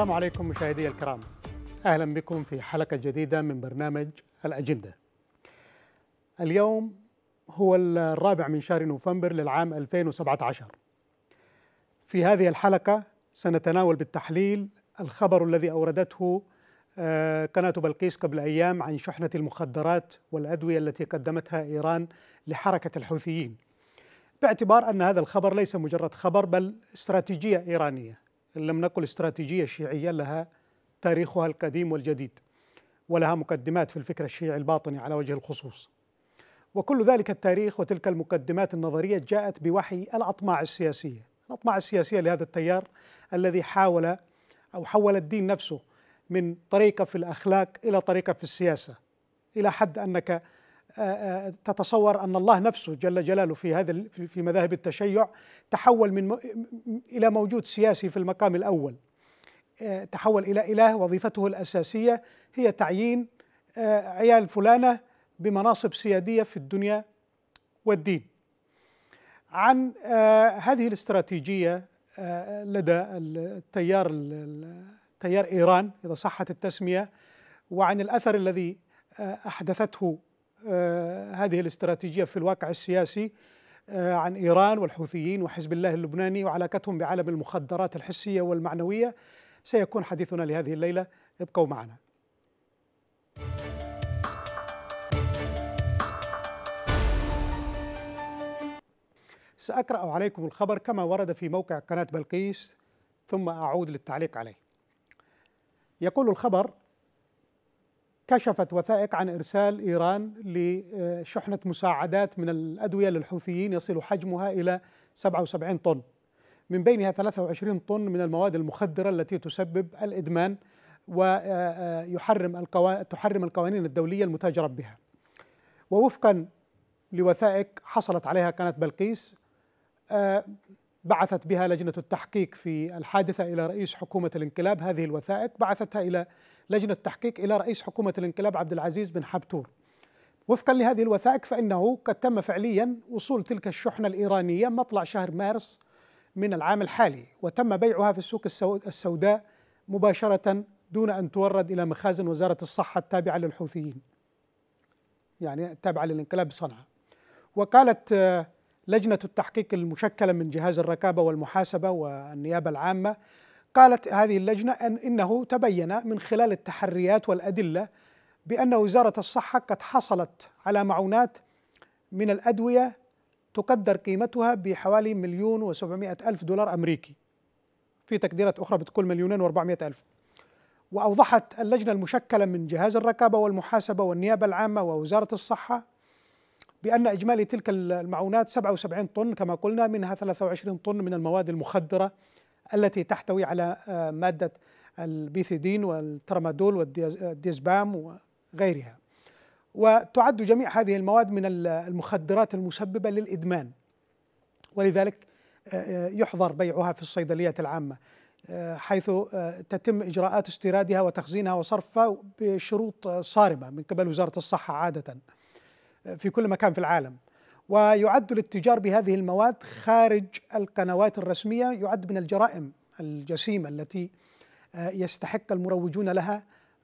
السلام عليكم مشاهدي الكرام أهلا بكم في حلقة جديدة من برنامج الأجندة اليوم هو الرابع من شهر نوفمبر للعام 2017 في هذه الحلقة سنتناول بالتحليل الخبر الذي أوردته آه، قناة بلقيس قبل أيام عن شحنة المخدرات والأدوية التي قدمتها إيران لحركة الحوثيين باعتبار أن هذا الخبر ليس مجرد خبر بل استراتيجية إيرانية إن لم نقل استراتيجية شيعية لها تاريخها القديم والجديد ولها مقدمات في الفكر الشيعي الباطني على وجه الخصوص وكل ذلك التاريخ وتلك المقدمات النظرية جاءت بوحي الأطماع السياسية الأطماع السياسية لهذا التيار الذي حاول أو حول الدين نفسه من طريقة في الأخلاق إلى طريقة في السياسة إلى حد أنك آه، آه، تتصور ان الله نفسه جل جلاله في هذا في مذاهب التشيع تحول من الى موجود سياسي في المقام الاول آه، تحول الى اله وظيفته الاساسيه هي تعيين عيال فلانه بمناصب سياديه في الدنيا والدين. عن هذه الاستراتيجيه لدى التيار تيار ايران اذا صحت التسميه وعن الاثر الذي احدثته آه، هذه الاستراتيجية في الواقع السياسي آه، عن إيران والحوثيين وحزب الله اللبناني وعلاقتهم بعالم المخدرات الحسية والمعنوية سيكون حديثنا لهذه الليلة ابقوا معنا سأقرأ عليكم الخبر كما ورد في موقع قناة بلقيس ثم أعود للتعليق عليه يقول الخبر كشفت وثائق عن إرسال إيران لشحنة مساعدات من الأدوية للحوثيين يصل حجمها إلى 77 طن من بينها 23 طن من المواد المخدرة التي تسبب الإدمان ويحرم القوا... تحرم القوانين الدولية المتاجره بها ووفقا لوثائق حصلت عليها كانت بلقيس آه، بعثت بها لجنة التحقيق في الحادثة إلى رئيس حكومة الانقلاب هذه الوثائق بعثتها إلى لجنة تحقيق إلى رئيس حكومة الانقلاب عبد العزيز بن حبتور وفقا لهذه الوثائق فإنه قد تم فعليا وصول تلك الشحنة الإيرانية مطلع شهر مارس من العام الحالي وتم بيعها في السوق السوداء مباشرة دون أن تورد إلى مخازن وزارة الصحة التابعة للحوثيين يعني التابعة للانقلاب بصنعاء وقالت آه، لجنة التحقيق المشكلة من جهاز الرقابة والمحاسبة والنيابة العامة قالت هذه اللجنة أن إنه تبين من خلال التحريات والأدلة بأن وزارة الصحة قد حصلت على معونات من الأدوية تقدر قيمتها بحوالي مليون وسبعمائة ألف دولار أمريكي في تقديرات أخرى بتقول مليونين وأربعمائة ألف وأوضحت اللجنة المشكلة من جهاز الرقابة والمحاسبة والنيابة العامة ووزارة الصحة بأن إجمالي تلك المعونات 77 طن كما قلنا منها 23 طن من المواد المخدرة التي تحتوي على آه، مادة البيثيدين والترامادول والديزبام آه، وغيرها وتعد جميع هذه المواد من المخدرات المسببة للإدمان ولذلك آه، يحظر بيعها في الصيدليات العامة حيث تتم إجراءات استيرادها وتخزينها وصرفها بشروط صارمة من قبل وزارة الصحة عادة في كل مكان في العالم ويعد الاتجار بهذه المواد خارج القنوات الرسمية يعد من الجرائم الجسيمة التي آه، يستحق المروجون لها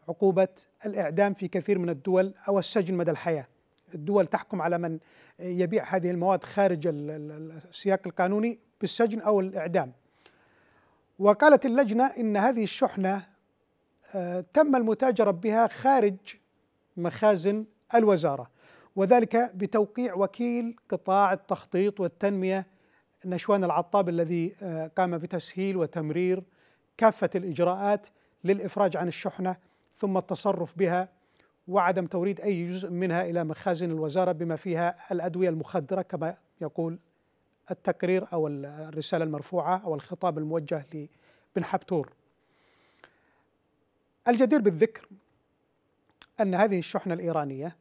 عقوبة الإعدام في كثير من الدول أو السجن مدى الحياة الدول تحكم على من يبيع هذه المواد خارج السياق القانوني بالسجن أو الإعدام وقالت اللجنة إن هذه الشحنة آه، تم المتاجرة بها خارج مخازن الوزارة وذلك بتوقيع وكيل قطاع التخطيط والتنمية نشوان العطاب الذي آه، قام بتسهيل وتمرير كافة الإجراءات للإفراج عن الشحنة ثم التصرف بها وعدم توريد أي جزء منها إلى مخازن الوزارة بما فيها الأدوية المخدرة كما يقول التقرير أو الرسالة المرفوعة أو الخطاب الموجه لبن حبتور الجدير بالذكر أن هذه الشحنة الإيرانية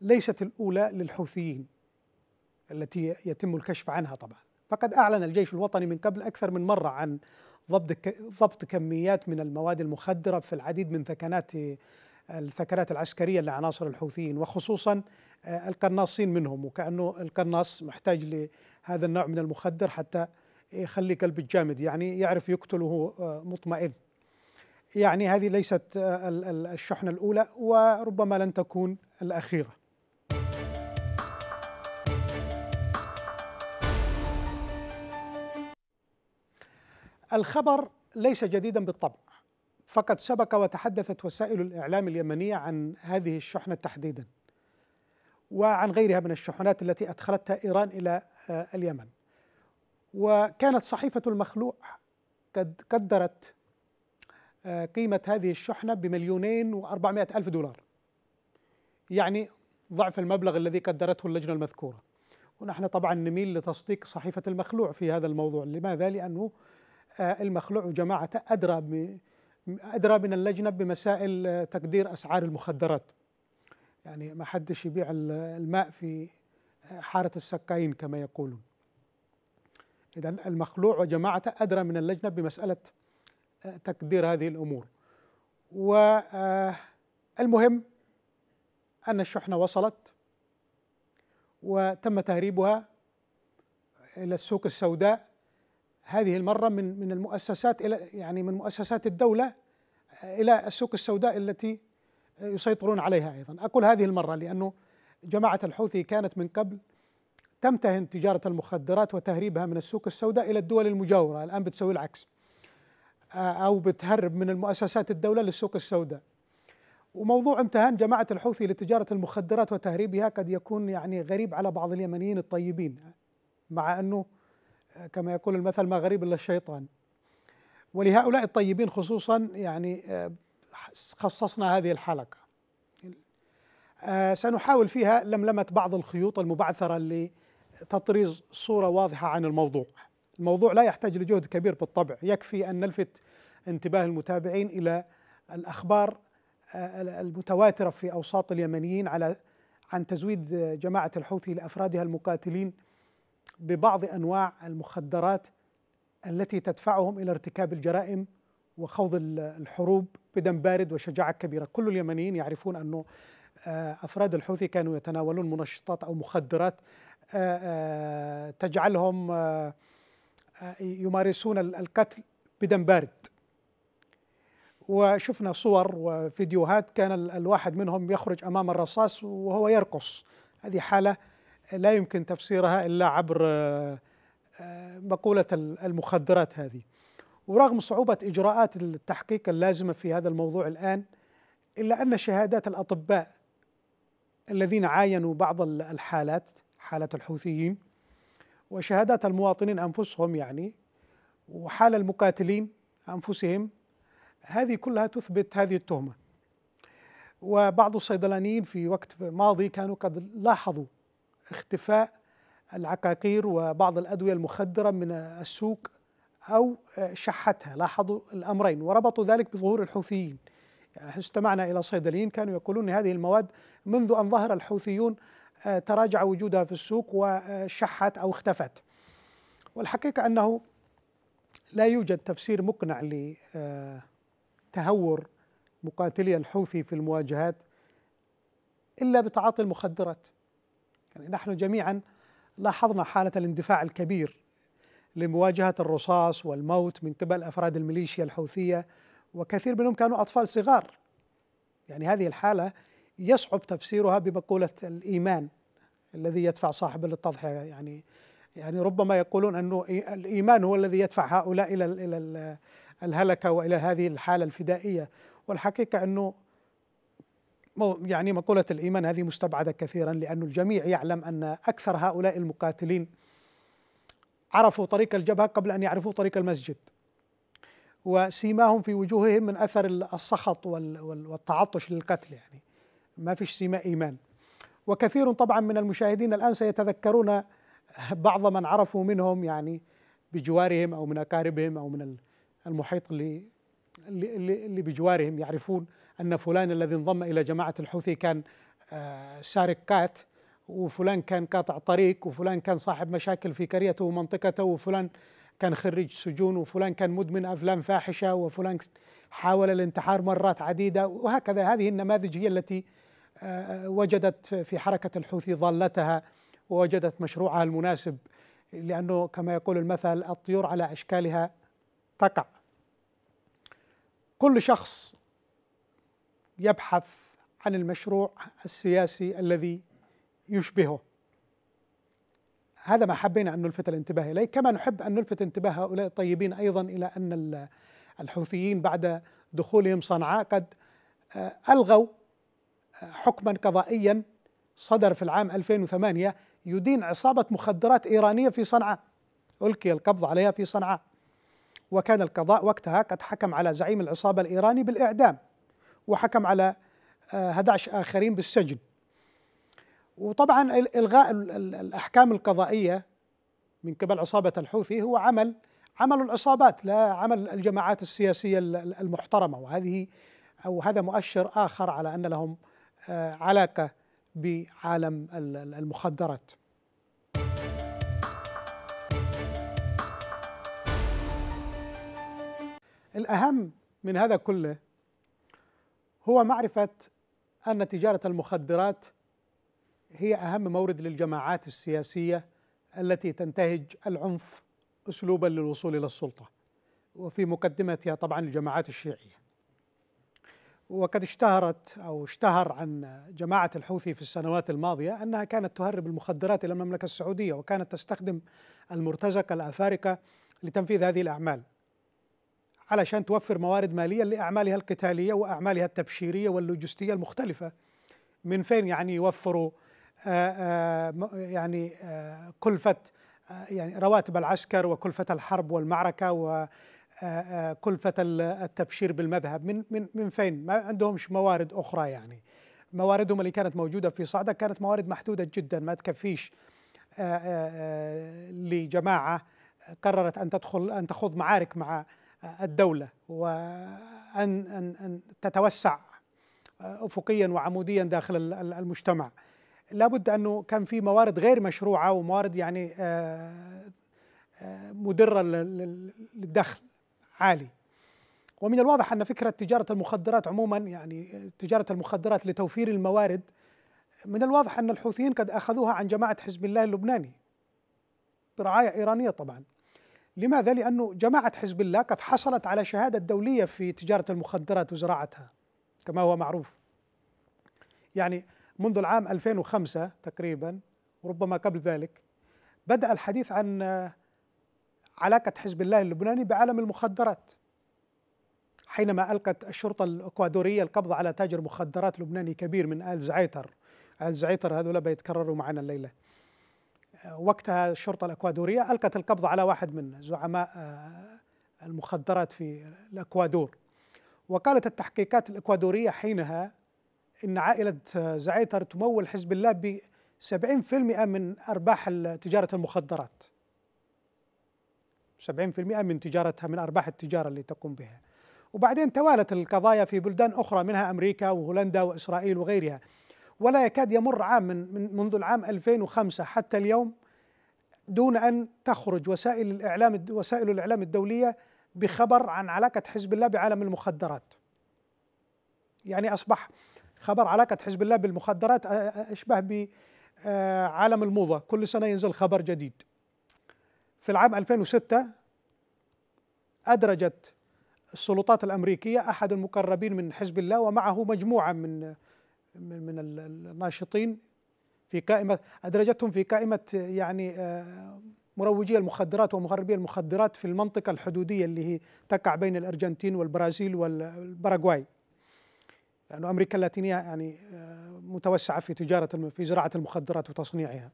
ليست الأولى للحوثيين التي يتم الكشف عنها طبعا فقد أعلن الجيش الوطني من قبل أكثر من مرة عن ضبط كميات من المواد المخدرة في العديد من ثكنات الثكنات العسكرية لعناصر الحوثيين وخصوصا آه، القناصين منهم وكأنه القناص محتاج لهذا النوع من المخدر حتى يخلي كلب الجامد يعني يعرف يقتله آه، مطمئن يعني هذه ليست آه، الشحنة الأولى وربما لن تكون الأخيرة الخبر ليس جديدا بالطبع فقد سبق وتحدثت وسائل الاعلام اليمنيه عن هذه الشحنه تحديدا وعن غيرها من الشحنات التي ادخلتها ايران الى آه، اليمن وكانت صحيفه المخلوع قد قدرت آه، قيمه هذه الشحنه بمليونين وأربعمائة الف دولار يعني ضعف المبلغ الذي قدرته اللجنه المذكوره ونحن طبعا نميل لتصديق صحيفه المخلوع في هذا الموضوع لماذا لانه المخلوع وجماعته أدرى أدرى من اللجنة بمسائل آه، تقدير أسعار المخدرات يعني ما حدش يبيع الماء في آه، حارة السكاين كما يقولون إذا المخلوع وجماعته أدرى من اللجنة بمسألة آه، تقدير هذه الأمور والمهم أن الشحنة وصلت وتم تهريبها إلى السوق السوداء هذه المرة من من المؤسسات إلى يعني من مؤسسات الدولة آه، إلى السوق السوداء التي آه، يسيطرون عليها أيضا أقول هذه المرة لأنه جماعة الحوثي كانت من قبل تمتهن تجارة المخدرات وتهريبها من السوق السوداء إلى الدول المجاورة الآن بتسوي العكس آه، أو بتهرب من المؤسسات الدولة للسوق السوداء وموضوع امتهان جماعة الحوثي لتجارة المخدرات وتهريبها قد يكون يعني غريب على بعض اليمنيين الطيبين مع أنه كما يقول المثل ما غريب إلا الشيطان ولهؤلاء الطيبين خصوصا يعني آه، خصصنا هذه الحلقة آه، سنحاول فيها لملمة بعض الخيوط المبعثرة لتطريز صورة واضحة عن الموضوع الموضوع لا يحتاج لجهد كبير بالطبع يكفي أن نلفت انتباه المتابعين إلى الأخبار آه، المتواترة في أوساط اليمنيين على عن تزويد جماعة الحوثي لأفرادها المقاتلين ببعض انواع المخدرات التي تدفعهم الى ارتكاب الجرائم وخوض الحروب بدم بارد وشجاعه كبيره، كل اليمنيين يعرفون انه آه، افراد الحوثي كانوا يتناولون منشطات او مخدرات آه، آه، تجعلهم يمارسون القتل بدم بارد. وشفنا صور وفيديوهات كان الواحد منهم يخرج امام الرصاص وهو يرقص، هذه حاله لا يمكن تفسيرها الا عبر آه، آه، مقوله المخدرات هذه. ورغم صعوبه اجراءات التحقيق اللازمه في هذا الموضوع الان الا ان شهادات الاطباء الذين عاينوا بعض الحالات حاله الحوثيين وشهادات المواطنين انفسهم يعني وحال المقاتلين انفسهم هذه كلها تثبت هذه التهمه. وبعض الصيدلانيين في وقت ماضي كانوا قد لاحظوا اختفاء العقاقير وبعض الأدوية المخدرة من السوق أو شحتها لاحظوا الأمرين وربطوا ذلك بظهور الحوثيين يعني استمعنا إلى صيدليين كانوا يقولون هذه المواد منذ أن ظهر الحوثيون آه، تراجع وجودها في السوق وشحت أو اختفت والحقيقة أنه لا يوجد تفسير مقنع لتهور مقاتلي الحوثي في المواجهات إلا بتعاطي المخدرات يعني نحن جميعا لاحظنا حالة الاندفاع الكبير لمواجهة الرصاص والموت من قبل أفراد الميليشيا الحوثية وكثير منهم كانوا أطفال صغار يعني هذه الحالة يصعب تفسيرها بمقولة الإيمان الذي يدفع صاحب للتضحية يعني يعني ربما يقولون أنه الإيمان هو الذي يدفع هؤلاء إلى إلى الهلكة وإلى هذه الحالة الفدائية والحقيقة أنه يعني مقولة الإيمان هذه مستبعدة كثيرا لأن الجميع يعلم أن أكثر هؤلاء المقاتلين عرفوا طريق الجبهة قبل أن يعرفوا طريق المسجد وسيماهم في وجوههم من أثر السخط والتعطش للقتل يعني ما فيش سيما إيمان وكثير طبعا من المشاهدين الآن سيتذكرون بعض من عرفوا منهم يعني بجوارهم أو من أقاربهم أو من المحيط اللي اللي بجوارهم يعرفون أن فلان الذي انضم إلى جماعة الحوثي كان سارق آه، كات وفلان كان قاطع طريق وفلان كان صاحب مشاكل في كريته ومنطقته وفلان كان خريج سجون وفلان كان مدمن أفلام فاحشة وفلان حاول الانتحار مرات عديدة وهكذا هذه النماذج هي التي آه، وجدت في حركة الحوثي ضالتها ووجدت مشروعها المناسب لأنه كما يقول المثل الطيور على أشكالها تقع كل شخص يبحث عن المشروع السياسي الذي يشبهه هذا ما حبينا أن نلفت الانتباه إليه كما نحب أن نلفت انتباه هؤلاء الطيبين أيضا إلى أن الحوثيين بعد دخولهم صنعاء قد آه، ألغوا آه، حكما قضائيا صدر في العام 2008 يدين عصابة مخدرات إيرانية في صنعاء ألقي القبض عليها في صنعاء وكان القضاء وقتها قد حكم على زعيم العصابة الإيراني بالإعدام وحكم على 11 آه، آخرين بالسجن وطبعا إلغاء الأحكام القضائية من قبل عصابة الحوثي هو عمل عمل العصابات لا عمل الجماعات السياسية المحترمة وهذه أو هذا مؤشر آخر على أن لهم آه، علاقة بعالم المخدرات الأهم من هذا كله هو معرفة أن تجارة المخدرات هي أهم مورد للجماعات السياسية التي تنتهج العنف أسلوبا للوصول إلى السلطة وفي مقدمتها طبعا الجماعات الشيعية وقد اشتهرت أو اشتهر عن جماعة الحوثي في السنوات الماضية أنها كانت تهرب المخدرات إلى المملكة السعودية وكانت تستخدم المرتزقة الأفارقة لتنفيذ هذه الأعمال علشان توفر موارد ماليه لاعمالها القتاليه واعمالها التبشيريه واللوجستيه المختلفه من فين يعني يوفروا آه، آه، يعني آه، كلفه يعني رواتب العسكر وكلفه الحرب والمعركه وكلفه التبشير بالمذهب من من من فين ما عندهمش موارد اخرى يعني مواردهم اللي كانت موجوده في صعده كانت موارد محدوده جدا ما تكفيش لجماعه قررت ان تدخل ان تخوض معارك مع الدولة وأن أن أن تتوسع آه، أفقيا وعموديا داخل المجتمع لابد أنه كان في موارد غير مشروعة وموارد يعني آه، آه، مدرة للدخل عالي ومن الواضح أن فكرة تجارة المخدرات عموما يعني تجارة المخدرات لتوفير الموارد من الواضح أن الحوثيين قد أخذوها عن جماعة حزب الله اللبناني برعاية إيرانية طبعاً لماذا؟ لأنه جماعة حزب الله قد حصلت على شهادة دولية في تجارة المخدرات وزراعتها كما هو معروف يعني منذ العام 2005 تقريبا وربما قبل ذلك بدأ الحديث عن علاقة حزب الله اللبناني بعالم المخدرات حينما ألقت الشرطة الإكوادورية القبض على تاجر مخدرات لبناني كبير من آل زعيتر آل زعيتر هذولا بيتكرروا معنا الليلة وقتها الشرطة الأكوادورية ألقت القبض على واحد من زعماء آه، المخدرات في الأكوادور وقالت التحقيقات الإكوادورية حينها إن عائلة آه، زعيتر تمول حزب الله ب 70% من أرباح تجارة المخدرات 70% من تجارتها من أرباح التجارة اللي تقوم بها وبعدين توالت القضايا في بلدان أخرى منها أمريكا وهولندا وإسرائيل وغيرها ولا يكاد يمر عام من, من منذ العام 2005 حتى اليوم دون ان تخرج وسائل الاعلام وسائل الاعلام الدوليه بخبر عن علاقه حزب الله بعالم المخدرات. يعني اصبح خبر علاقه حزب الله بالمخدرات اشبه ب عالم الموضه، كل سنه ينزل خبر جديد. في العام 2006 أدرجت السلطات الأمريكية أحد المقربين من حزب الله ومعه مجموعة من من من الناشطين في قائمه ادرجتهم في قائمه يعني آه، مروجي المخدرات ومهربي المخدرات في المنطقه الحدوديه اللي هي تقع بين الارجنتين والبرازيل والباراغواي لانه امريكا اللاتينيه يعني آه، متوسعه في تجاره في زراعه المخدرات وتصنيعها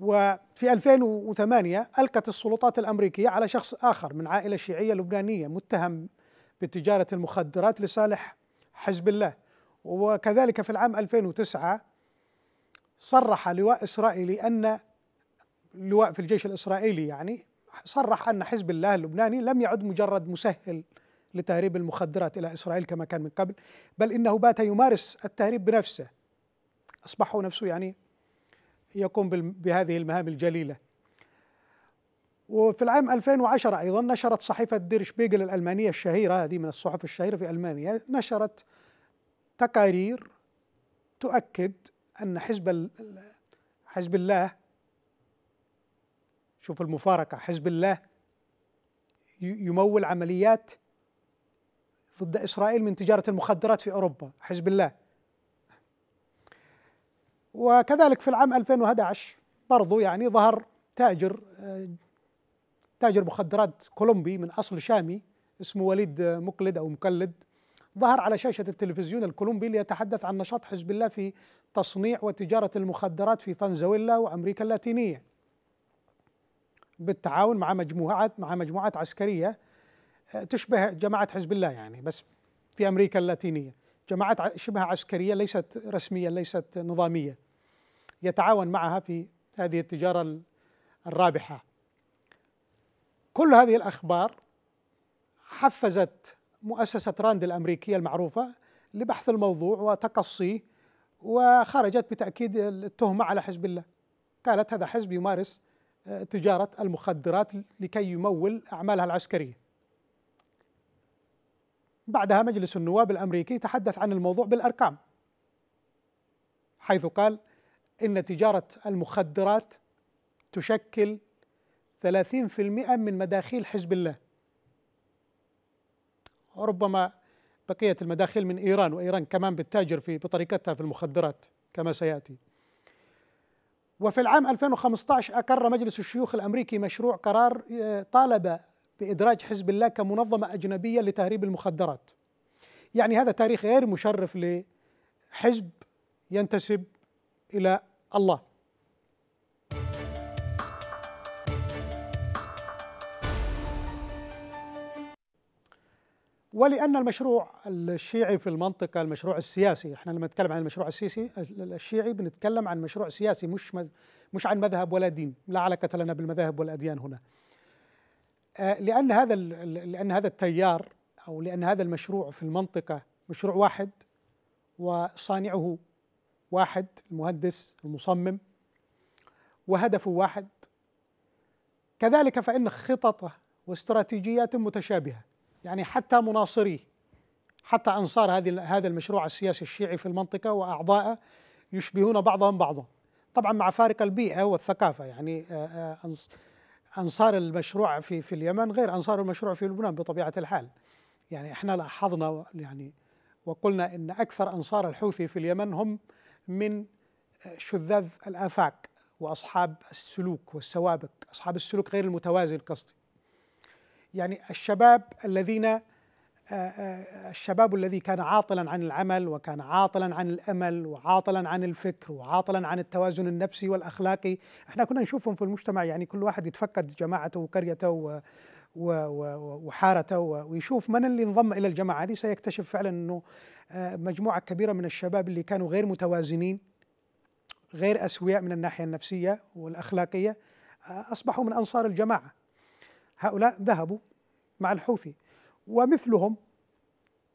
وفي 2008 ألقت السلطات الأمريكية على شخص آخر من عائلة شيعية لبنانية متهم بتجارة المخدرات لصالح حزب الله وكذلك في العام 2009 صرح لواء إسرائيلي أن لواء في الجيش الإسرائيلي يعني صرح أن حزب الله اللبناني لم يعد مجرد مسهل لتهريب المخدرات إلى إسرائيل كما كان من قبل بل إنه بات يمارس التهريب بنفسه أصبح نفسه يعني يقوم بهذه المهام الجليلة وفي العام 2010 أيضا نشرت صحيفة دير شبيغل الألمانية الشهيرة هذه من الصحف الشهيرة في ألمانيا نشرت تقارير تؤكد أن حزب حزب الله شوف المفارقة حزب الله يمول عمليات ضد إسرائيل من تجارة المخدرات في أوروبا حزب الله وكذلك في العام 2011 برضو يعني ظهر تاجر آه، تاجر مخدرات كولومبي من أصل شامي اسمه وليد مقلد أو مقلد ظهر على شاشة التلفزيون الكولومبي ليتحدث عن نشاط حزب الله في تصنيع وتجارة المخدرات في فنزويلا وأمريكا اللاتينية بالتعاون مع مجموعات مع مجموعات عسكرية آه، تشبه جماعة حزب الله يعني بس في أمريكا اللاتينية جماعات شبه عسكرية ليست رسمية ليست نظامية يتعاون معها في هذه التجارة الرابحة كل هذه الأخبار حفزت مؤسسة راند الأمريكية المعروفة لبحث الموضوع وتقصيه وخرجت بتأكيد التهمة على حزب الله قالت هذا حزب يمارس آه، تجارة المخدرات لكي يمول أعمالها العسكرية بعدها مجلس النواب الأمريكي تحدث عن الموضوع بالأرقام حيث قال إن تجارة المخدرات تشكل 30% من مداخيل حزب الله وربما بقية المداخيل من إيران وإيران كمان بتتاجر في بطريقتها في المخدرات كما سيأتي وفي العام 2015 أقر مجلس الشيوخ الأمريكي مشروع قرار آه، طالب بإدراج حزب الله كمنظمة أجنبية لتهريب المخدرات يعني هذا تاريخ غير مشرف لحزب ينتسب إلى الله ولأن المشروع الشيعي في المنطقة المشروع السياسي احنا لما نتكلم عن المشروع السيسي الشيعي بنتكلم عن مشروع سياسي مش مش عن مذهب ولا دين لا علاقة لنا بالمذاهب والأديان هنا آه، لأن هذا لأن هذا التيار أو لأن هذا المشروع في المنطقة مشروع واحد وصانعه واحد المهندس المصمم وهدفه واحد كذلك فإن خططه واستراتيجياته متشابهة يعني حتى مناصريه حتى انصار هذه هذا المشروع السياسي الشيعي في المنطقه واعضائه يشبهون بعضهم بعضا طبعا مع فارق البيئه والثقافه يعني آه، آه، انصار المشروع في في اليمن غير انصار المشروع في لبنان بطبيعه الحال يعني احنا لاحظنا يعني وقلنا ان اكثر انصار الحوثي في اليمن هم من آه، شذاذ الافاق واصحاب السلوك والسوابق اصحاب السلوك غير المتوازي قصدي يعني الشباب الذين آه، آه، الشباب الذي كان عاطلا عن العمل وكان عاطلا عن الامل وعاطلا عن الفكر وعاطلا عن التوازن النفسي والاخلاقي احنا كنا نشوفهم في المجتمع يعني كل واحد يتفقد جماعته وقريته وحارته ويشوف من اللي انضم الى الجماعه هذه سيكتشف فعلا انه آه، مجموعه كبيره من الشباب اللي كانوا غير متوازنين غير اسوياء من الناحيه النفسيه والاخلاقيه اصبحوا من انصار الجماعه هؤلاء ذهبوا مع الحوثي ومثلهم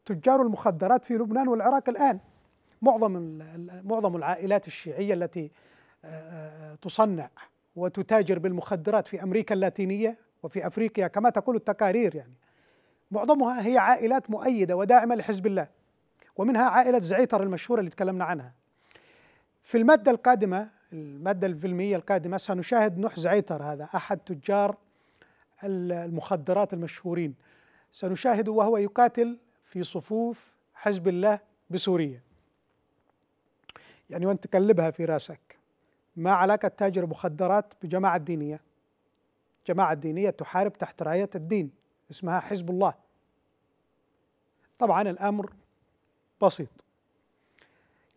تجار المخدرات في لبنان والعراق الآن معظم معظم العائلات الشيعية التي آه، آه، تصنع وتتاجر بالمخدرات في أمريكا اللاتينية وفي أفريقيا كما تقول التقارير يعني معظمها هي عائلات مؤيدة وداعمة لحزب الله ومنها عائلة زعيتر المشهورة اللي تكلمنا عنها في المادة القادمة المادة الفيلمية القادمة سنشاهد نوح زعيتر هذا أحد تجار المخدرات المشهورين سنشاهد وهو يقاتل في صفوف حزب الله بسوريا يعني وانت تقلبها في راسك ما علاقة تاجر مخدرات بجماعة دينية جماعة دينية تحارب تحت راية الدين اسمها حزب الله طبعا الأمر بسيط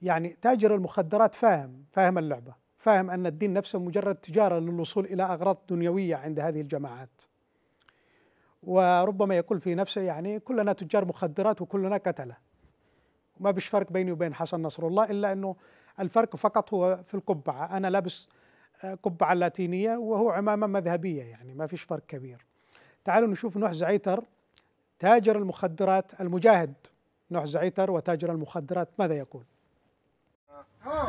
يعني تاجر المخدرات فاهم فاهم اللعبة فاهم أن الدين نفسه مجرد تجارة للوصول إلى أغراض دنيوية عند هذه الجماعات وربما يقول في نفسه يعني كلنا تجار مخدرات وكلنا قتله ما بيش فرق بيني وبين حسن نصر الله الا انه الفرق فقط هو في القبعه انا لابس آه، قبعه لاتينيه وهو عمامه مذهبيه يعني ما فيش فرق كبير تعالوا نشوف نوح زعيتر تاجر المخدرات المجاهد نوح زعيتر وتاجر المخدرات ماذا يقول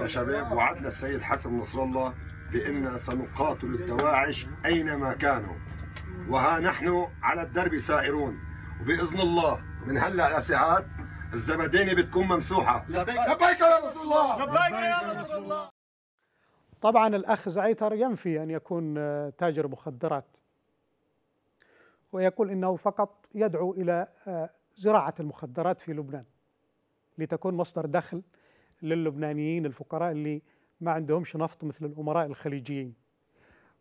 يا شباب وعدنا السيد حسن نصر الله بأننا سنقاتل الدواعش أينما كانوا وها نحن على الدرب سائرون وباذن الله من هلا يا سعاد الزبديني بتكون ممسوحه لبيك لبيك يا رسول الله لبيك يا رسول الله طبعا الاخ زعيتر ينفي ان يكون آه، تاجر مخدرات ويقول انه فقط يدعو الى آه، زراعه المخدرات في لبنان لتكون مصدر دخل للبنانيين الفقراء اللي ما عندهمش نفط مثل الامراء الخليجيين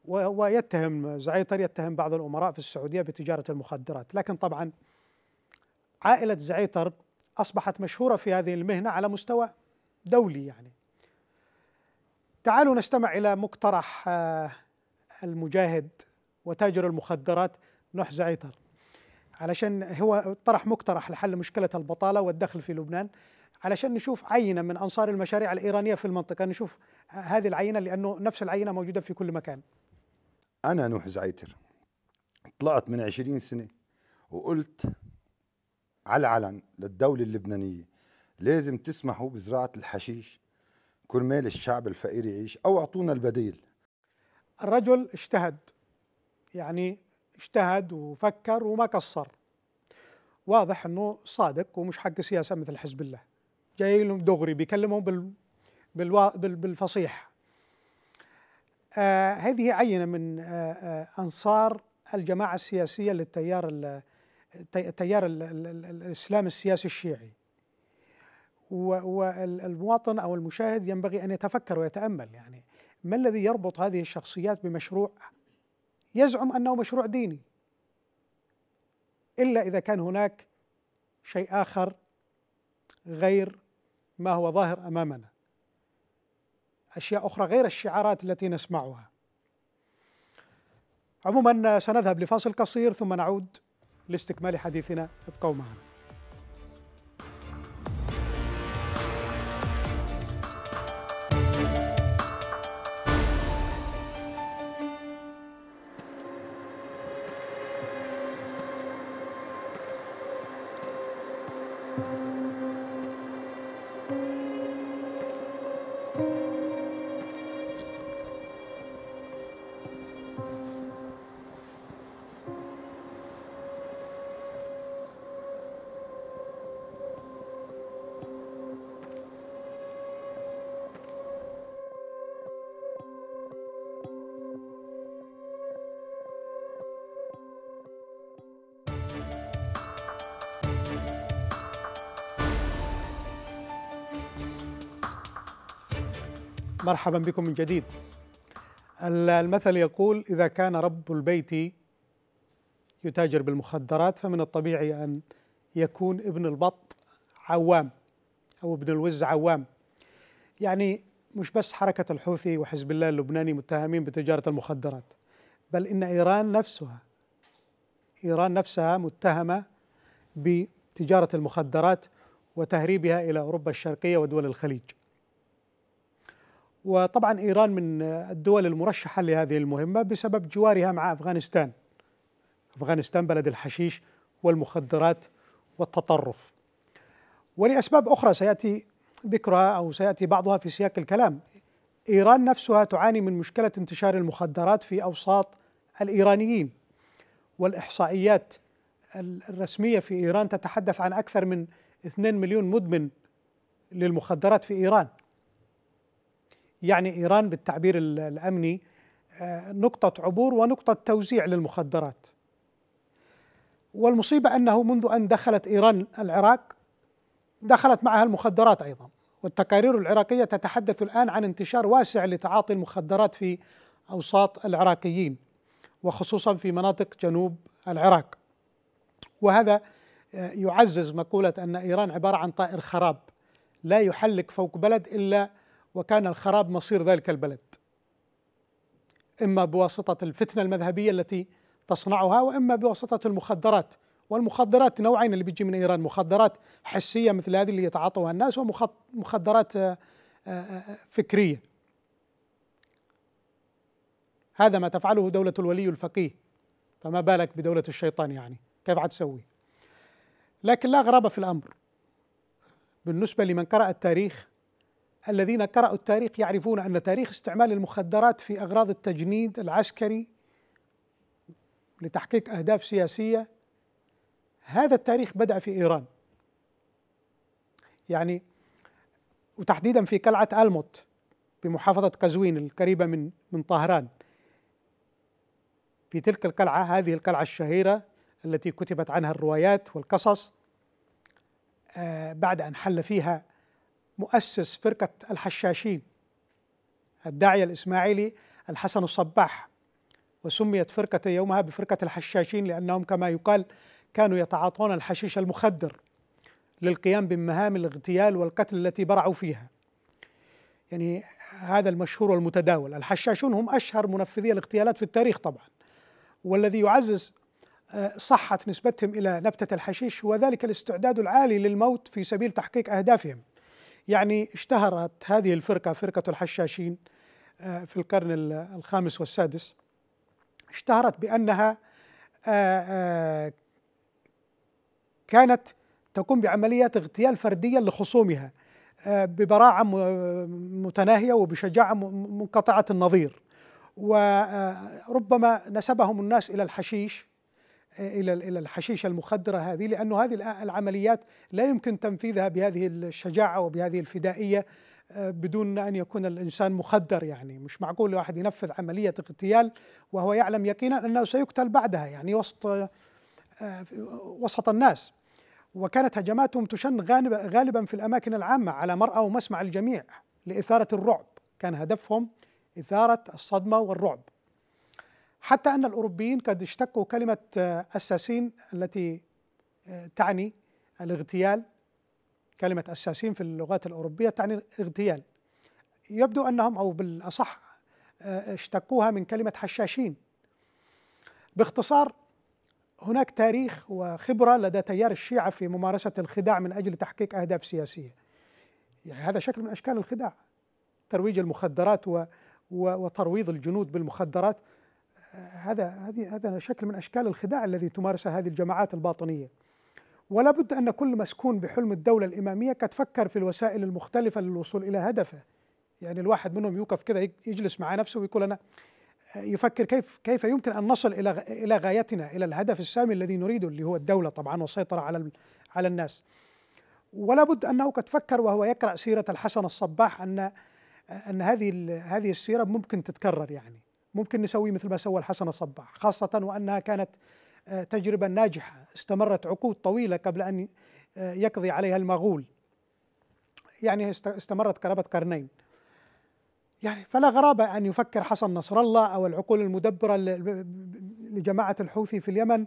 ويتهم زعيطر يتهم بعض الأمراء في السعودية بتجارة المخدرات لكن طبعا عائلة زعيطر أصبحت مشهورة في هذه المهنة على مستوى دولي يعني تعالوا نستمع إلى مقترح آه، المجاهد وتاجر المخدرات نوح زعيطر علشان هو طرح مقترح لحل مشكلة البطالة والدخل في لبنان علشان نشوف عينة من أنصار المشاريع الإيرانية في المنطقة نشوف هذه العينة لأنه نفس العينة موجودة في كل مكان أنا نوح زعيتر طلعت من عشرين سنة وقلت على العلن للدولة اللبنانية لازم تسمحوا بزراعة الحشيش كرمال الشعب الفقير يعيش أو أعطونا البديل الرجل اجتهد يعني اجتهد وفكر وما قصر واضح انه صادق ومش حق سياسه مثل حزب الله جاي لهم دغري بيكلمهم بال بالوا... بالفصيح آه، هذه عينه من آه، آه، انصار الجماعه السياسيه للتيار التيار الاسلام السياسي الشيعي والمواطن او المشاهد ينبغي ان يتفكر ويتامل يعني ما الذي يربط هذه الشخصيات بمشروع يزعم انه مشروع ديني الا اذا كان هناك شيء اخر غير ما هو ظاهر امامنا اشياء اخرى غير الشعارات التي نسمعها. عموما سنذهب لفاصل قصير ثم نعود لاستكمال حديثنا ابقوا معنا. مرحبا بكم من جديد المثل يقول إذا كان رب البيت يتاجر بالمخدرات فمن الطبيعي أن يكون ابن البط عوام أو ابن الوز عوام يعني مش بس حركة الحوثي وحزب الله اللبناني متهمين بتجارة المخدرات بل إن إيران نفسها إيران نفسها متهمة بتجارة المخدرات وتهريبها إلى أوروبا الشرقية ودول الخليج وطبعا إيران من الدول المرشحة لهذه المهمة بسبب جوارها مع أفغانستان أفغانستان بلد الحشيش والمخدرات والتطرف ولأسباب أخرى سيأتي ذكرها أو سيأتي بعضها في سياق الكلام إيران نفسها تعاني من مشكلة انتشار المخدرات في أوساط الإيرانيين والإحصائيات الرسمية في إيران تتحدث عن أكثر من 2 مليون مدمن للمخدرات في إيران يعني إيران بالتعبير الأمني آه، نقطة عبور ونقطة توزيع للمخدرات والمصيبة أنه منذ أن دخلت إيران العراق دخلت معها المخدرات أيضا والتقارير العراقية تتحدث الآن عن انتشار واسع لتعاطي المخدرات في أوساط العراقيين وخصوصا في مناطق جنوب العراق وهذا آه، يعزز مقولة أن إيران عبارة عن طائر خراب لا يحلق فوق بلد إلا وكان الخراب مصير ذلك البلد إما بواسطة الفتنة المذهبية التي تصنعها وإما بواسطة المخدرات والمخدرات نوعين اللي بيجي من إيران مخدرات حسية مثل هذه اللي يتعاطوها الناس ومخدرات آه، آه، آه، فكرية هذا ما تفعله دولة الولي الفقيه فما بالك بدولة الشيطان يعني كيف عتسوي لكن لا غرابة في الأمر بالنسبة لمن قرأ التاريخ الذين قرأوا التاريخ يعرفون أن تاريخ استعمال المخدرات في أغراض التجنيد العسكري لتحقيق أهداف سياسية هذا التاريخ بدأ في إيران يعني وتحديدا في قلعة ألموت بمحافظة قزوين القريبة من من طهران في تلك القلعة هذه القلعة الشهيرة التي كتبت عنها الروايات والقصص آه، بعد أن حل فيها مؤسس فرقة الحشاشين الداعية الإسماعيلي الحسن الصباح وسميت فرقة يومها بفرقة الحشاشين لأنهم كما يقال كانوا يتعاطون الحشيش المخدر للقيام بمهام الاغتيال والقتل التي برعوا فيها يعني هذا المشهور والمتداول الحشاشون هم أشهر منفذي الاغتيالات في التاريخ طبعا والذي يعزز آه، صحة نسبتهم إلى نبتة الحشيش هو ذلك الاستعداد العالي للموت في سبيل تحقيق أهدافهم يعني اشتهرت هذه الفرقة فرقة الحشاشين آه، في القرن الخامس والسادس اشتهرت بأنها آه، آه، كانت تقوم بعمليات اغتيال فردية لخصومها ببراعة متناهية وبشجاعة منقطعة النظير وربما نسبهم الناس إلى الحشيش الى الى الحشيشه المخدره هذه لانه هذه العمليات لا يمكن تنفيذها بهذه الشجاعه وبهذه الفدائيه آه، بدون ان يكون الانسان مخدر يعني مش معقول واحد ينفذ عمليه اغتيال وهو يعلم يقينا انه سيقتل بعدها يعني وسط آه، وسط الناس وكانت هجماتهم تشن غالبا في الاماكن العامه على مرأى ومسمع الجميع لاثاره الرعب كان هدفهم اثاره الصدمه والرعب حتى أن الأوروبيين قد اشتقوا كلمة أساسين آه، التي آه، تعني الاغتيال كلمة أساسين في اللغات الأوروبية تعني اغتيال يبدو أنهم أو بالأصح آه، اشتقوها من كلمة حشاشين باختصار هناك تاريخ وخبرة لدى تيار الشيعة في ممارسة الخداع من أجل تحقيق أهداف سياسية يعني هذا شكل من أشكال الخداع ترويج المخدرات و وترويض الجنود بالمخدرات هذا هذه هذا شكل من اشكال الخداع الذي تمارسه هذه الجماعات الباطنيه ولا بد ان كل مسكون بحلم الدوله الاماميه قد فكر في الوسائل المختلفه للوصول الى هدفه يعني الواحد منهم يوقف كذا يجلس مع نفسه ويقول انا آه، يفكر كيف كيف يمكن ان نصل الى الى غايتنا الى الهدف السامي الذي نريده اللي هو الدوله طبعا والسيطره على على الناس ولا بد انه قد فكر وهو يقرا سيره الحسن الصباح ان آه، ان هذه هذه السيره ممكن تتكرر يعني ممكن نسوي مثل ما سوى الحسن الصباح خاصة وأنها كانت آه، تجربة ناجحة استمرت عقود طويلة قبل أن آه، يقضي عليها المغول يعني استمرت قرابة قرنين يعني فلا غرابة أن يفكر حسن نصر الله أو العقول المدبرة لجماعة الحوثي في اليمن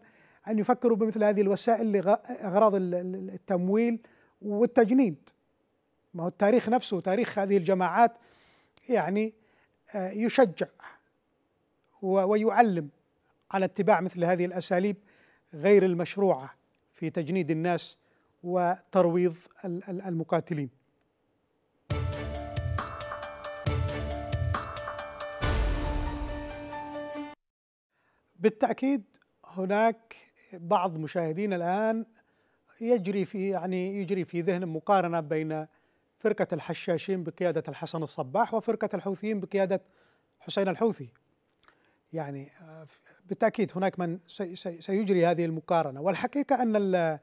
أن يفكروا بمثل هذه الوسائل لأغراض التمويل والتجنيد ما هو التاريخ نفسه تاريخ هذه الجماعات يعني آه، يشجع ويعلم على اتباع مثل هذه الاساليب غير المشروعه في تجنيد الناس وترويض المقاتلين. بالتاكيد هناك بعض مشاهدين الان يجري في يعني يجري في ذهن مقارنه بين فرقه الحشاشين بقياده الحسن الصباح وفرقه الحوثيين بقياده حسين الحوثي يعني آه، بالتاكيد هناك من سيجري هذه المقارنه والحقيقه ان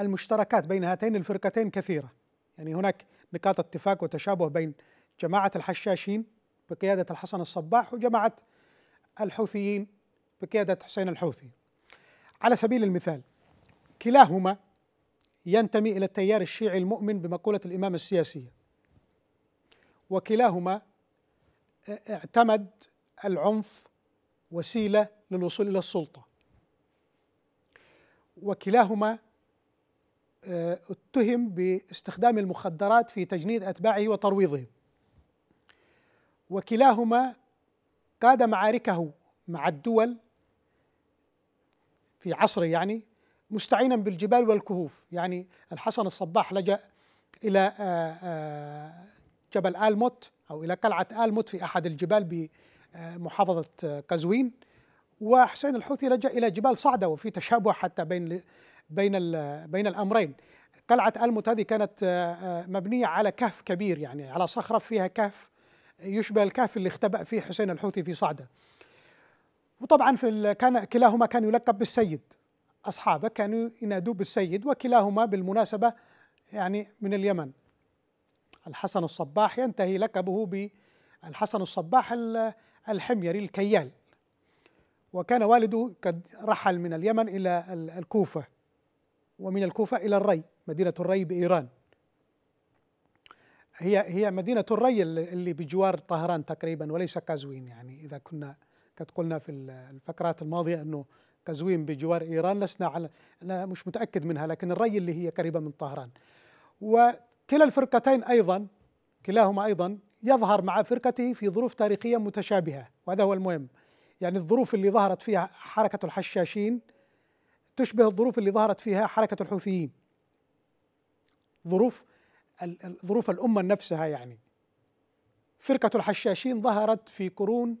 المشتركات بين هاتين الفرقتين كثيره يعني هناك نقاط اتفاق وتشابه بين جماعه الحشاشين بقياده الحسن الصباح وجماعه الحوثيين بقياده حسين الحوثي على سبيل المثال كلاهما ينتمي الى التيار الشيعي المؤمن بمقوله الامام السياسيه وكلاهما آه، اعتمد العنف وسيله للوصول الى السلطه وكلاهما آه، اتهم باستخدام المخدرات في تجنيد اتباعه وترويضهم وكلاهما قاد معاركه مع الدول في عصره يعني مستعينا بالجبال والكهوف يعني الحسن الصباح لجأ إلى آه، آه، جبل آلموت أو إلى قلعة آلموت في أحد الجبال آه، محافظة آه، قزوين وحسين الحوثي لجأ إلى جبال صعدة وفي تشابه حتى بين بين بين الأمرين قلعة ألموت هذه كانت آه، مبنية على كهف كبير يعني على صخرة فيها كهف يشبه الكهف اللي اختبأ فيه حسين الحوثي في صعدة وطبعا في كان كلاهما كان يلقب بالسيد أصحابه كانوا ينادوه بالسيد وكلاهما بالمناسبة يعني من اليمن الحسن الصباح ينتهي لقبه بالحسن الصباح الحميري الكيال وكان والده قد رحل من اليمن إلى الكوفة ومن الكوفة إلى الري مدينة الري بإيران هي هي مدينة الري اللي بجوار طهران تقريبا وليس قزوين يعني إذا كنا قد قلنا في الفقرات الماضية أنه قزوين بجوار إيران لسنا على أنا مش متأكد منها لكن الري اللي هي قريبة من طهران وكلا الفرقتين أيضا كلاهما أيضا يظهر مع فرقته في ظروف تاريخية متشابهة وهذا هو المهم يعني الظروف اللي ظهرت فيها حركة الحشاشين تشبه الظروف اللي ظهرت فيها حركة الحوثيين ظروف ظروف الأمة نفسها يعني فرقة الحشاشين ظهرت في قرون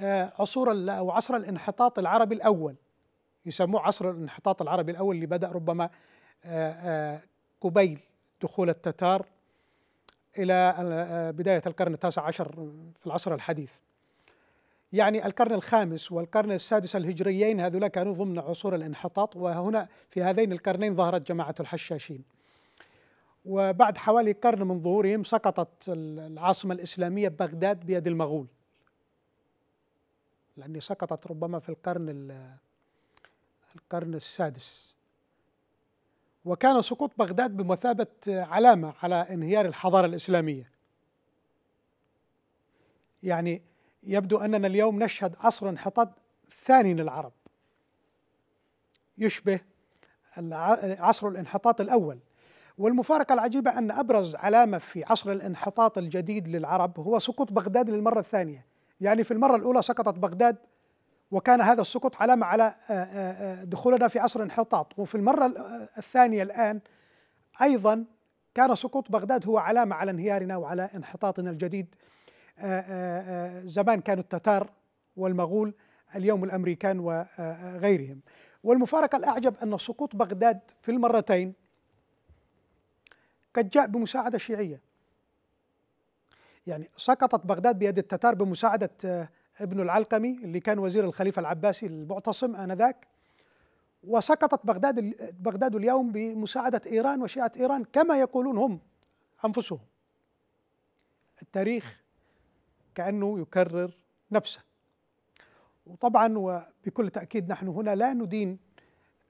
آه، عصور أو عصر الانحطاط العربي الأول يسموه عصر الانحطاط العربي الأول اللي بدأ ربما آه، آه، قبيل دخول التتار إلى آه، بداية القرن التاسع عشر في العصر الحديث يعني القرن الخامس والقرن السادس الهجريين هذولا كانوا ضمن عصور الانحطاط وهنا في هذين القرنين ظهرت جماعة الحشاشين وبعد حوالي قرن من ظهورهم سقطت العاصمة الإسلامية بغداد بيد المغول لأن سقطت ربما في القرن القرن السادس وكان سقوط بغداد بمثابة علامة على انهيار الحضارة الإسلامية يعني يبدو أننا اليوم نشهد عصر انحطاط ثاني للعرب يشبه عصر الانحطاط الأول والمفارقة العجيبة أن أبرز علامة في عصر الانحطاط الجديد للعرب هو سقوط بغداد للمرة الثانية يعني في المرة الأولى سقطت بغداد وكان هذا السقوط علامة على آه، آه، آه، دخولنا في عصر انحطاط وفي المرة الثانية الآن أيضا كان سقوط بغداد هو علامة على انهيارنا وعلى انحطاطنا الجديد زمان كانوا التتار والمغول اليوم الأمريكان وغيرهم والمفارقة الأعجب أن سقوط بغداد في المرتين قد جاء بمساعدة شيعية يعني سقطت بغداد بيد التتار بمساعدة ابن العلقمي اللي كان وزير الخليفة العباسي المعتصم آنذاك وسقطت بغداد بغداد اليوم بمساعدة إيران وشيعة إيران كما يقولون هم أنفسهم التاريخ كأنه يكرر نفسه وطبعا وبكل تأكيد نحن هنا لا ندين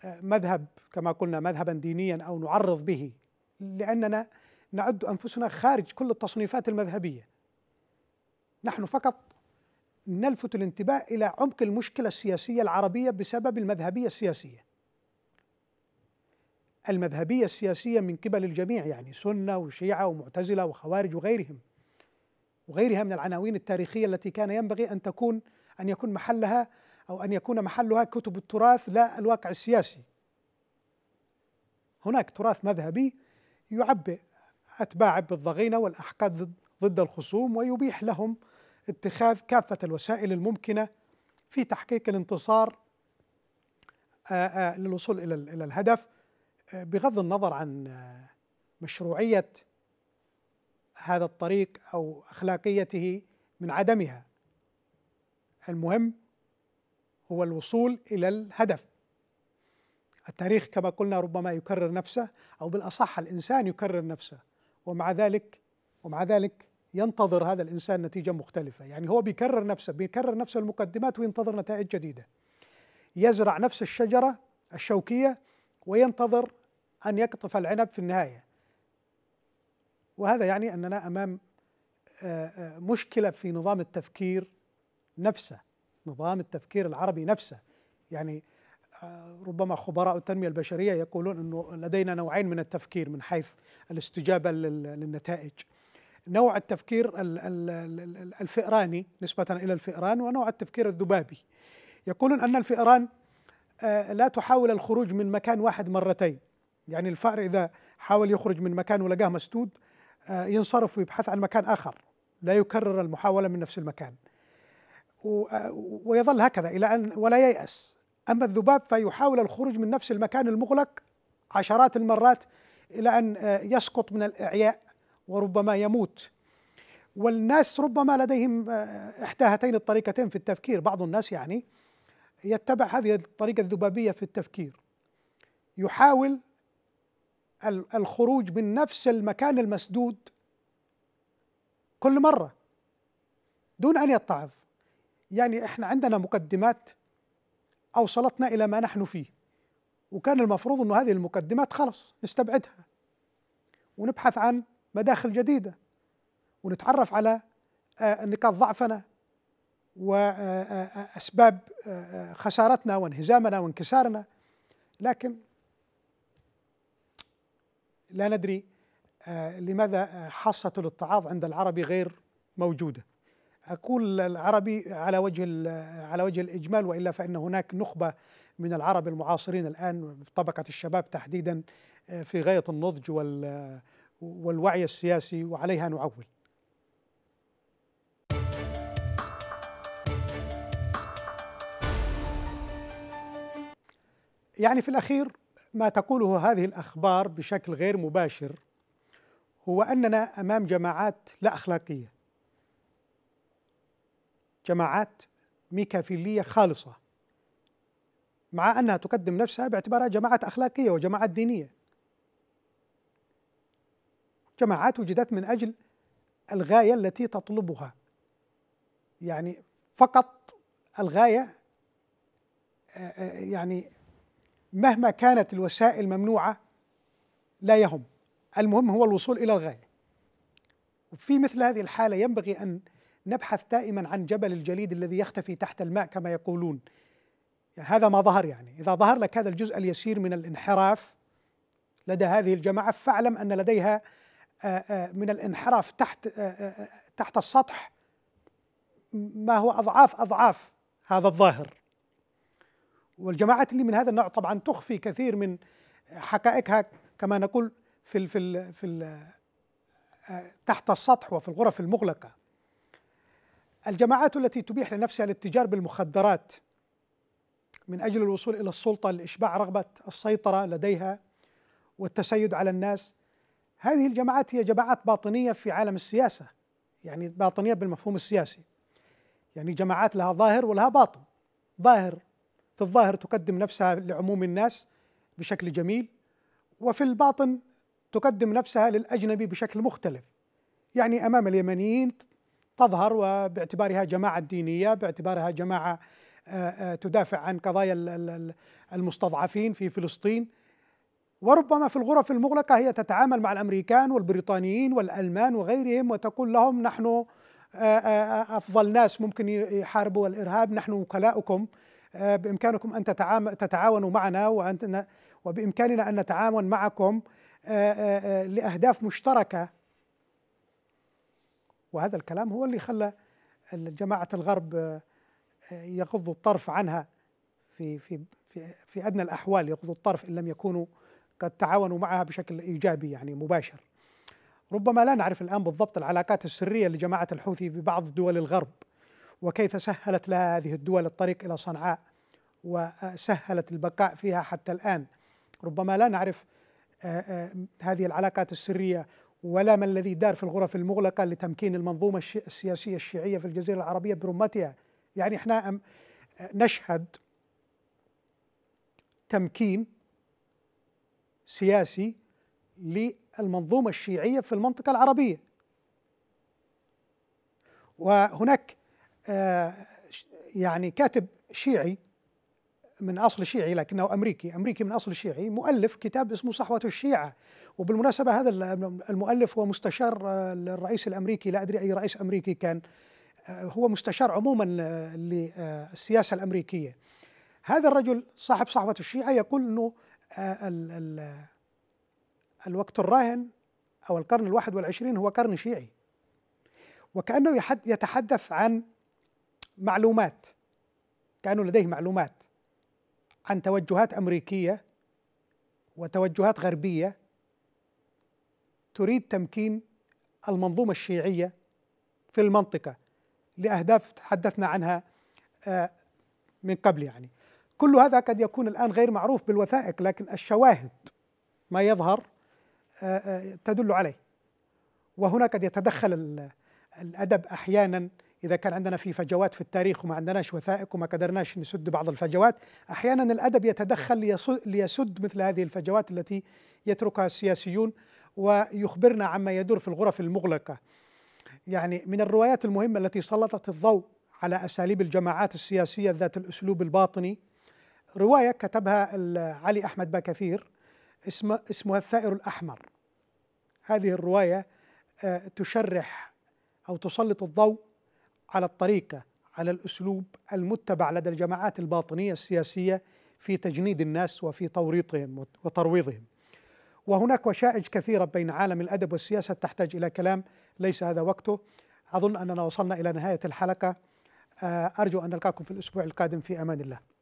آه، مذهب كما قلنا مذهبا دينيا أو نعرض به لأننا نعد أنفسنا خارج كل التصنيفات المذهبية نحن فقط نلفت الانتباه الى عمق المشكله السياسيه العربيه بسبب المذهبيه السياسيه. المذهبيه السياسيه من قبل الجميع يعني سنه وشيعه ومعتزله وخوارج وغيرهم. وغيرها من العناوين التاريخيه التي كان ينبغي ان تكون ان يكون محلها او ان يكون محلها كتب التراث لا الواقع السياسي. هناك تراث مذهبي يعبئ اتباعه بالضغينه والاحقاد ضد الخصوم ويبيح لهم اتخاذ كافة الوسائل الممكنة في تحقيق الانتصار آه، آه، للوصول إلى إلى الهدف آه، بغض النظر عن مشروعية هذا الطريق أو أخلاقيته من عدمها المهم هو الوصول إلى الهدف التاريخ كما قلنا ربما يكرر نفسه أو بالأصح الإنسان يكرر نفسه ومع ذلك ومع ذلك ينتظر هذا الانسان نتيجه مختلفه يعني هو بيكرر نفسه بيكرر نفس المقدمات وينتظر نتائج جديده يزرع نفس الشجره الشوكيه وينتظر ان يقطف العنب في النهايه وهذا يعني اننا امام آه، آه، مشكله في نظام التفكير نفسه نظام التفكير العربي نفسه يعني آه، ربما خبراء التنميه البشريه يقولون انه لدينا نوعين من التفكير من حيث الاستجابه للنتائج نوع التفكير الفئراني نسبة إلى الفئران ونوع التفكير الذبابي يقولون أن الفئران آه، لا تحاول الخروج من مكان واحد مرتين يعني الفأر إذا حاول يخرج من مكان ولقاه مسدود آه، ينصرف ويبحث عن مكان آخر لا يكرر المحاولة من نفس المكان آه، ويظل هكذا إلى أن ولا ييأس أما الذباب فيحاول الخروج من نفس المكان المغلق عشرات المرات إلى أن يسقط من الإعياء وربما يموت والناس ربما لديهم آه، إحدى هاتين الطريقتين في التفكير بعض الناس يعني يتبع هذه الطريقة الذبابية في التفكير يحاول الخروج من نفس المكان المسدود كل مرة دون أن يتعظ يعني إحنا عندنا مقدمات أوصلتنا إلى ما نحن فيه وكان المفروض أن هذه المقدمات خلص نستبعدها ونبحث عن مداخل جديده ونتعرف على آه، نقاط ضعفنا واسباب آه، آه، خسارتنا وانهزامنا وانكسارنا لكن لا ندري لماذا حاصه الاتعاظ عند العربي غير موجوده اقول العربي على وجه على وجه الاجمال والا فان هناك نخبه من العرب المعاصرين الان طبقه الشباب تحديدا في غايه النضج وال والوعي السياسي وعليها نعول يعني في الأخير ما تقوله هذه الأخبار بشكل غير مباشر هو أننا أمام جماعات لا أخلاقية جماعات ميكافيلية خالصة مع أنها تقدم نفسها باعتبارها جماعات أخلاقية وجماعات دينية جماعات وجدت من اجل الغايه التي تطلبها يعني فقط الغايه آه، آه، يعني مهما كانت الوسائل ممنوعه لا يهم المهم هو الوصول الى الغايه وفي مثل هذه الحاله ينبغي ان نبحث دائما عن جبل الجليد الذي يختفي تحت الماء كما يقولون يعني هذا ما ظهر يعني اذا ظهر لك هذا الجزء اليسير من الانحراف لدى هذه الجماعه فاعلم ان لديها آه، آه، من الانحراف تحت آه، تحت السطح ما هو اضعاف اضعاف هذا الظاهر والجماعات اللي من هذا النوع طبعا تخفي كثير من حقائقها كما نقول في ال في ال في ال تحت السطح وفي الغرف المغلقه الجماعات التي تبيح لنفسها الاتجار بالمخدرات من اجل الوصول الى السلطه لاشباع رغبه السيطره لديها والتسيد على الناس هذه الجماعات هي جماعات باطنيه في عالم السياسه يعني باطنيه بالمفهوم السياسي يعني جماعات لها ظاهر ولها باطن ظاهر في الظاهر تقدم نفسها لعموم الناس بشكل جميل وفي الباطن تقدم نفسها للاجنبي بشكل مختلف يعني امام اليمنيين تظهر وباعتبارها جماعه دينيه باعتبارها جماعه آه، آه، تدافع عن قضايا المستضعفين في فلسطين وربما في الغرف المغلقة هي تتعامل مع الأمريكان والبريطانيين والألمان وغيرهم وتقول لهم نحن آه، آه، آه، أفضل ناس ممكن يحاربوا الإرهاب نحن وكلاؤكم بإمكانكم أن تتعاونوا معنا وأن وبإمكاننا أن نتعاون معكم لأهداف مشتركة وهذا الكلام هو اللي خلى جماعة الغرب يغضوا الطرف عنها في في في, في أدنى الأحوال يغضوا الطرف إن لم يكونوا قد تعاونوا معها بشكل ايجابي يعني مباشر. ربما لا نعرف الان بالضبط العلاقات السريه لجماعه الحوثي ببعض دول الغرب وكيف سهلت لها هذه الدول الطريق الى صنعاء وسهلت البقاء فيها حتى الان. ربما لا نعرف آه، آه، هذه العلاقات السريه ولا ما الذي دار في الغرف المغلقه لتمكين المنظومه السياسيه الشيعيه في الجزيره العربيه برمتها. يعني احنا نشهد تمكين سياسي للمنظومة الشيعية في المنطقة العربية وهناك آه، يعني كاتب شيعي من أصل شيعي لكنه أمريكي أمريكي من أصل شيعي مؤلف كتاب اسمه صحوة الشيعة وبالمناسبة هذا المؤلف هو مستشار آه، للرئيس الأمريكي لا أدري أي رئيس أمريكي كان آه، هو مستشار عموما للسياسة الأمريكية هذا الرجل صاحب صحوة الشيعة يقول أنه ال ال الوقت الراهن أو القرن الواحد والعشرين هو قرن شيعي وكأنه يتحدث عن معلومات كأنه لديه معلومات عن توجهات أمريكية وتوجهات غربية تريد تمكين المنظومة الشيعية في المنطقة لأهداف تحدثنا عنها آه، من قبل يعني كل هذا قد يكون الآن غير معروف بالوثائق لكن الشواهد ما يظهر آه، آه، تدل عليه وهنا قد يتدخل الأدب أحيانا إذا كان عندنا في فجوات في التاريخ وما عندناش وثائق وما قدرناش نسد بعض الفجوات أحيانا الأدب يتدخل ليسد مثل هذه الفجوات التي يتركها السياسيون ويخبرنا عما يدور في الغرف المغلقة يعني من الروايات المهمة التي سلطت الضوء على أساليب الجماعات السياسية ذات الأسلوب الباطني رواية كتبها علي أحمد بكثير اسمه اسمها الثائر الأحمر هذه الرواية آه، تشرح أو تسلط الضوء على الطريقة على الأسلوب المتبع لدى الجماعات الباطنية السياسية في تجنيد الناس وفي توريطهم وترويضهم وهناك وشائج كثيرة بين عالم الأدب والسياسة تحتاج إلى كلام ليس هذا وقته أظن أننا وصلنا إلى نهاية الحلقة آه، أرجو أن نلقاكم في الأسبوع القادم في أمان الله